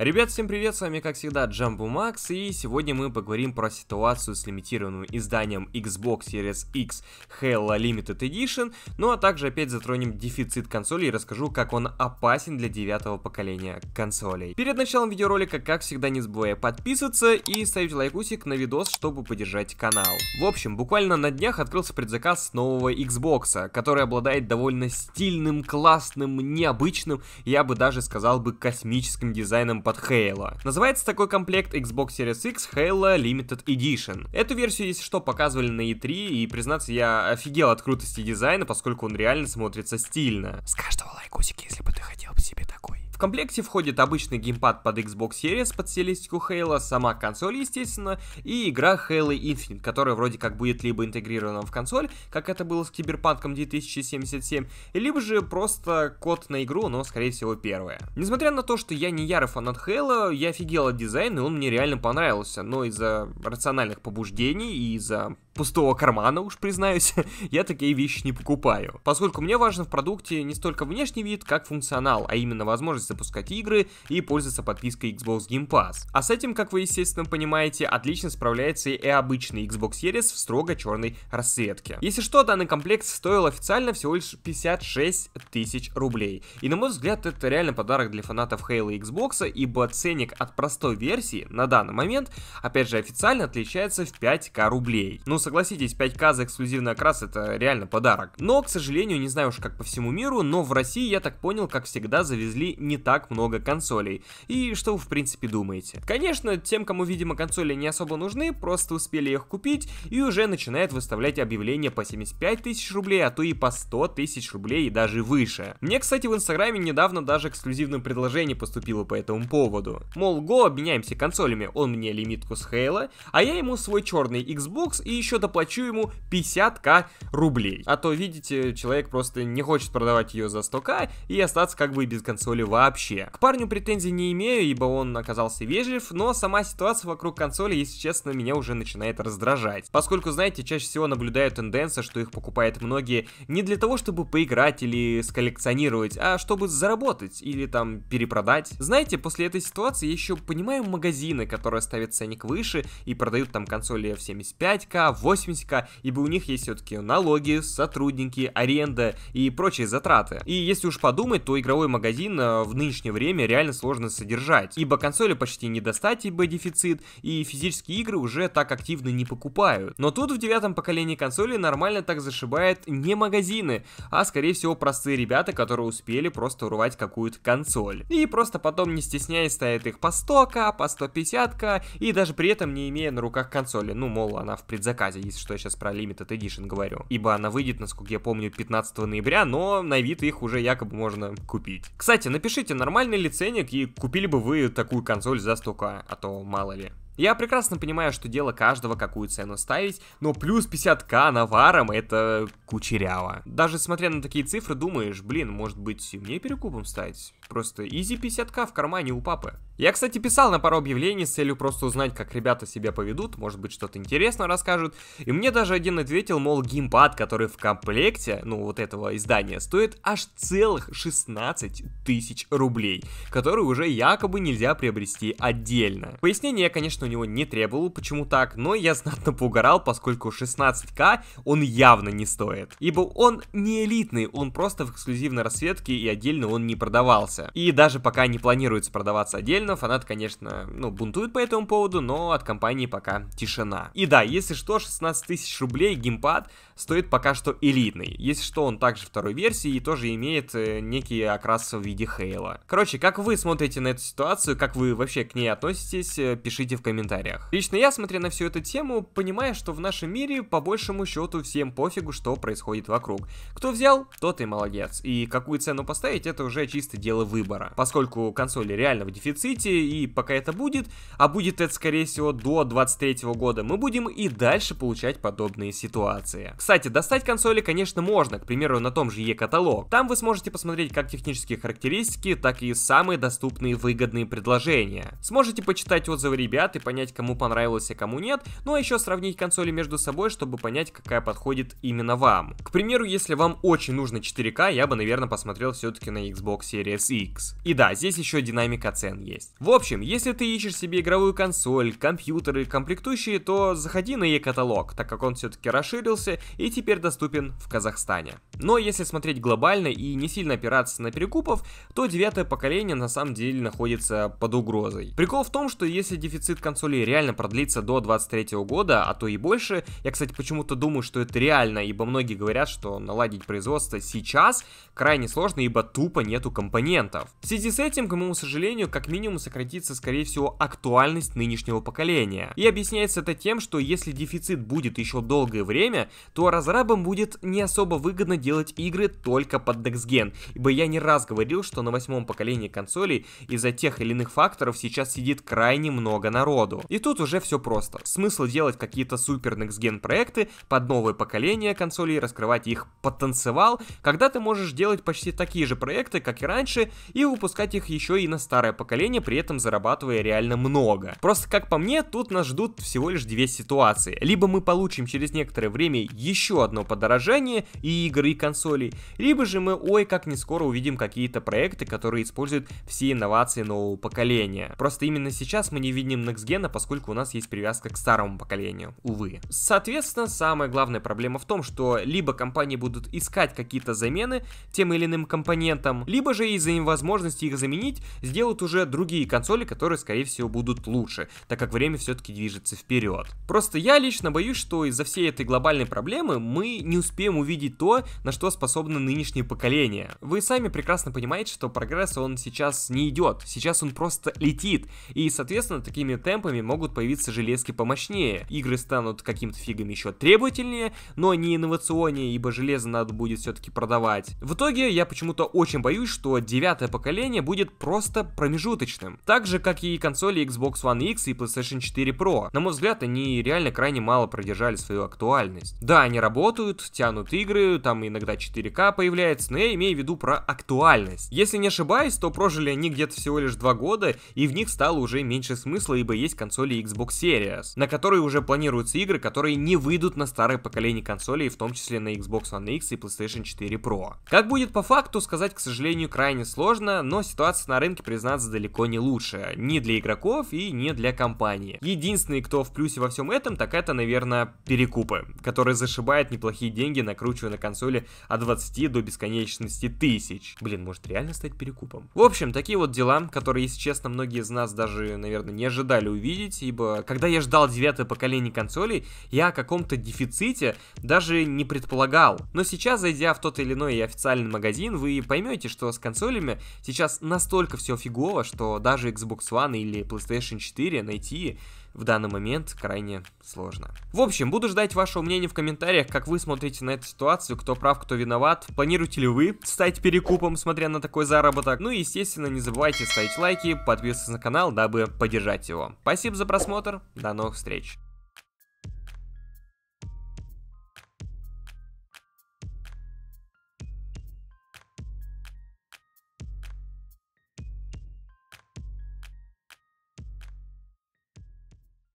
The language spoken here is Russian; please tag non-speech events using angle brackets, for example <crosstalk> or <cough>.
Ребят, всем привет, с вами как всегда Джамбу Макс, и сегодня мы поговорим про ситуацию с лимитированным изданием Xbox Series X Halo Limited Edition, ну а также опять затронем дефицит консолей и расскажу, как он опасен для девятого поколения консолей. Перед началом видеоролика, как всегда, не забывая подписываться и ставить лайкусик на видос, чтобы поддержать канал. В общем, буквально на днях открылся предзаказ нового Xbox, который обладает довольно стильным, классным, необычным, я бы даже сказал бы космическим дизайном под Halo. Называется такой комплект Xbox Series X Halo Limited Edition. Эту версию, если что, показывали на E3, и, признаться, я офигел от крутости дизайна, поскольку он реально смотрится стильно. С каждого лайкусики, если бы ты хотел себе такой комплекте входит обычный геймпад под Xbox Series под стилистику Halo, сама консоль, естественно, и игра Halo Infinite, которая вроде как будет либо интегрирована в консоль, как это было с Киберпанком 2077, либо же просто код на игру, но, скорее всего, первое. Несмотря на то, что я не ярый фанат Halo, я офигел от дизайна, и он мне реально понравился, но из-за рациональных побуждений и из-за пустого кармана, уж признаюсь, <laughs> я такие вещи не покупаю. Поскольку мне важно в продукте не столько внешний вид, как функционал, а именно возможность запускать игры и пользоваться подпиской Xbox Game Pass. А с этим, как вы естественно понимаете, отлично справляется и обычный Xbox Series в строго черной расцветке. Если что, данный комплект стоил официально всего лишь 56 тысяч рублей. И на мой взгляд, это реально подарок для фанатов Halo и Xbox, ибо ценник от простой версии на данный момент, опять же официально, отличается в 5к рублей. Ну согласитесь, 5к за эксклюзивный окрас это реально подарок. Но, к сожалению, не знаю уж как по всему миру, но в России, я так понял, как всегда завезли не так много консолей. И что вы в принципе думаете? Конечно, тем, кому видимо консоли не особо нужны, просто успели их купить и уже начинает выставлять объявления по 75 тысяч рублей, а то и по 100 тысяч рублей и даже выше. Мне, кстати, в инстаграме недавно даже эксклюзивное предложение поступило по этому поводу. Мол, го, обменяемся консолями, он мне лимитку с Хейла, а я ему свой черный Xbox и еще доплачу ему 50к рублей. А то, видите, человек просто не хочет продавать ее за 100к и остаться как бы без консоли вообще вообще. К парню претензий не имею, ибо он оказался вежлив, но сама ситуация вокруг консоли, если честно, меня уже начинает раздражать. Поскольку, знаете, чаще всего наблюдаю тенденция, что их покупают многие не для того, чтобы поиграть или сколлекционировать, а чтобы заработать или там перепродать. Знаете, после этой ситуации я еще понимаю магазины, которые ставят ценник выше и продают там консоли в 75к, 80к, ибо у них есть все-таки налоги, сотрудники, аренда и прочие затраты. И если уж подумать, то игровой магазин э, в нынешнее время реально сложно содержать, ибо консоли почти не достать, ибо дефицит, и физические игры уже так активно не покупают. Но тут в девятом поколении консоли нормально так зашибает не магазины, а скорее всего простые ребята, которые успели просто урвать какую-то консоль. И просто потом не стесняясь ставят их по 100к, по 150к, и даже при этом не имея на руках консоли. Ну, мол, она в предзаказе, если что, я сейчас про Limited Edition говорю. Ибо она выйдет, насколько я помню, 15 ноября, но на вид их уже якобы можно купить. Кстати, напишите Слушайте, нормальный ли ценник и купили бы вы такую консоль за столько, а то мало ли. Я прекрасно понимаю, что дело каждого, какую цену ставить, но плюс 50к наваром это кучеряво. Даже смотря на такие цифры, думаешь, блин, может быть мне перекупом стать? Просто изи 50к в кармане у папы. Я, кстати, писал на пару объявлений с целью просто узнать, как ребята себя поведут, может быть, что-то интересное расскажут. И мне даже один ответил, мол, геймпад, который в комплекте, ну, вот этого издания, стоит аж целых 16 тысяч рублей, который уже якобы нельзя приобрести отдельно. Пояснение я, конечно, у него не требовал, почему так, но я знатно поугарал, поскольку 16к он явно не стоит. Ибо он не элитный, он просто в эксклюзивной расцветке и отдельно он не продавался коллекция. И даже пока не планируется продаваться отдельно, фанат, конечно, ну, бунтует по этому поводу, но от компании пока тишина. И да, если что, 16 тысяч рублей геймпад стоит пока что элитный. Если что, он также второй версии и тоже имеет э, некий окрас в виде Хейла. Короче, как вы смотрите на эту ситуацию, как вы вообще к ней относитесь, э, пишите в комментариях. Лично я, смотря на всю эту тему, понимаю, что в нашем мире по большему счету всем пофигу, что происходит вокруг. Кто взял, тот и молодец. И какую цену поставить, это уже чисто дело выбора, поскольку консоли реально в дефиците, и пока это будет, а будет это скорее всего до 23 года, мы будем и дальше получать подобные ситуации. Кстати, достать консоли, конечно, можно, к примеру, на том же E-каталог. Там вы сможете посмотреть как технические характеристики, так и самые доступные выгодные предложения. Сможете почитать отзывы ребят и понять, кому понравилось, а кому нет, ну а еще сравнить консоли между собой, чтобы понять, какая подходит именно вам. К примеру, если вам очень нужно 4К, я бы, наверное, посмотрел все-таки на Xbox Series X, X. И да, здесь еще динамика цен есть. В общем, если ты ищешь себе игровую консоль, компьютер и комплектующие, то заходи на e-каталог, так как он все-таки расширился и теперь доступен в Казахстане. Но если смотреть глобально и не сильно опираться на перекупов, то девятое поколение на самом деле находится под угрозой. Прикол в том, что если дефицит консолей реально продлится до 23 года, а то и больше, я, кстати, почему-то думаю, что это реально, ибо многие говорят, что наладить производство сейчас крайне сложно, ибо тупо нету компонентов конкурентов. В связи с этим, к моему сожалению, как минимум сократится, скорее всего, актуальность нынешнего поколения. И объясняется это тем, что если дефицит будет еще долгое время, то разрабам будет не особо выгодно делать игры только под Next Gen, ибо я не раз говорил, что на восьмом поколении консолей из-за тех или иных факторов сейчас сидит крайне много народу. И тут уже все просто. Смысл делать какие-то супер Next Gen проекты под новое поколение консолей, раскрывать их потанцевал? когда ты можешь делать почти такие же проекты, как и раньше, и выпускать их еще и на старое поколение, при этом зарабатывая реально много. Просто, как по мне, тут нас ждут всего лишь две ситуации. Либо мы получим через некоторое время еще одно подорожание и игр, и консолей, либо же мы, ой, как не скоро увидим какие-то проекты, которые используют все инновации нового поколения. Просто именно сейчас мы не видим Next поскольку у нас есть привязка к старому поколению, увы. Соответственно, самая главная проблема в том, что либо компании будут искать какие-то замены тем или иным компонентам, либо же из-за уровнем возможности их заменить сделают уже другие консоли, которые, скорее всего, будут лучше, так как время все-таки движется вперед. Просто я лично боюсь, что из-за всей этой глобальной проблемы мы не успеем увидеть то, на что способны нынешние поколения. Вы сами прекрасно понимаете, что прогресс он сейчас не идет, сейчас он просто летит, и, соответственно, такими темпами могут появиться железки помощнее. Игры станут каким-то фигом еще требовательнее, но не инновационнее, ибо железо надо будет все-таки продавать. В итоге я почему-то очень боюсь, что 9 пятое поколение будет просто промежуточным, так же как и консоли Xbox One X и PlayStation 4 Pro. На мой взгляд, они реально крайне мало продержали свою актуальность. Да, они работают, тянут игры, там иногда 4К появляется, но я имею в виду про актуальность. Если не ошибаюсь, то прожили они где-то всего лишь 2 года, и в них стало уже меньше смысла, ибо есть консоли Xbox Series, на которые уже планируются игры, которые не выйдут на старое поколение консолей, в том числе на Xbox One X и PlayStation 4 Pro. Как будет по факту, сказать, к сожалению, крайне сложно сложно, но ситуация на рынке, признаться, далеко не лучшая. Ни для игроков и не для компании. Единственный, кто в плюсе во всем этом, так это, наверное, перекупы, которые зашибают неплохие деньги, накручивая на консоли от 20 до бесконечности тысяч. Блин, может реально стать перекупом? В общем, такие вот дела, которые, если честно, многие из нас даже, наверное, не ожидали увидеть, ибо когда я ждал девятое поколение консолей, я о каком-то дефиците даже не предполагал. Но сейчас, зайдя в тот или иной официальный магазин, вы поймете, что с консолями время сейчас настолько все фигово, что даже Xbox One или PlayStation 4 найти в данный момент крайне сложно. В общем, буду ждать ваше мнение в комментариях, как вы смотрите на эту ситуацию, кто прав, кто виноват. Планируете ли вы стать перекупом, смотря на такой заработок? Ну и, естественно, не забывайте ставить лайки, подписываться на канал, дабы поддержать его. Спасибо за просмотр, до новых встреч!